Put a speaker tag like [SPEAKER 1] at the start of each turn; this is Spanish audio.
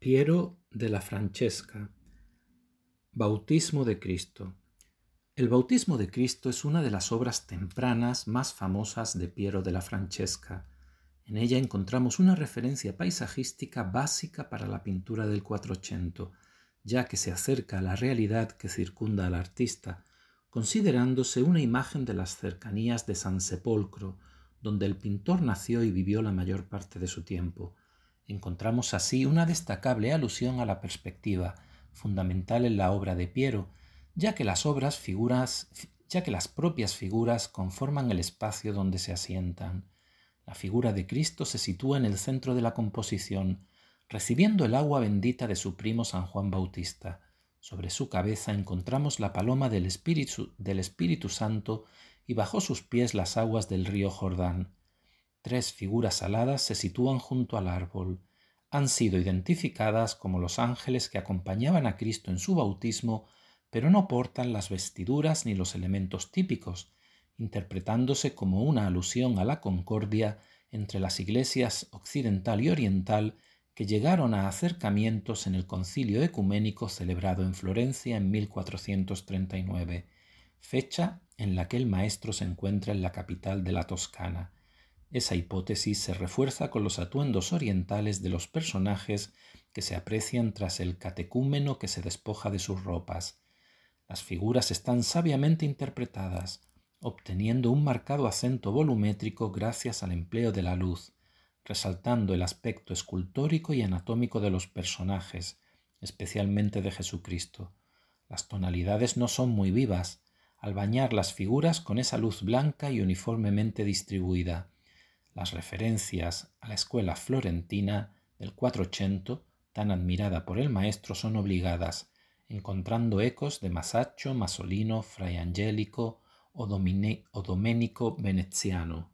[SPEAKER 1] Piero de la Francesca. Bautismo de Cristo. El bautismo de Cristo es una de las obras tempranas más famosas de Piero de la Francesca. En ella encontramos una referencia paisajística básica para la pintura del 480, ya que se acerca a la realidad que circunda al artista, considerándose una imagen de las cercanías de San Sepolcro, donde el pintor nació y vivió la mayor parte de su tiempo. Encontramos así una destacable alusión a la perspectiva, fundamental en la obra de Piero, ya que las obras figuras, ya que las propias figuras conforman el espacio donde se asientan. La figura de Cristo se sitúa en el centro de la composición, recibiendo el agua bendita de su primo San Juan Bautista. Sobre su cabeza encontramos la paloma del Espíritu, del Espíritu Santo y bajo sus pies las aguas del río Jordán. Tres figuras aladas se sitúan junto al árbol. Han sido identificadas como los ángeles que acompañaban a Cristo en su bautismo, pero no portan las vestiduras ni los elementos típicos, interpretándose como una alusión a la concordia entre las iglesias occidental y oriental que llegaron a acercamientos en el concilio ecuménico celebrado en Florencia en 1439, fecha en la que el maestro se encuentra en la capital de la Toscana. Esa hipótesis se refuerza con los atuendos orientales de los personajes que se aprecian tras el catecúmeno que se despoja de sus ropas. Las figuras están sabiamente interpretadas, obteniendo un marcado acento volumétrico gracias al empleo de la luz, resaltando el aspecto escultórico y anatómico de los personajes, especialmente de Jesucristo. Las tonalidades no son muy vivas, al bañar las figuras con esa luz blanca y uniformemente distribuida, las referencias a la escuela florentina del 480, tan admirada por el maestro, son obligadas, encontrando ecos de Masaccio, Masolino, Fray Angelico o, o Domenico Veneziano.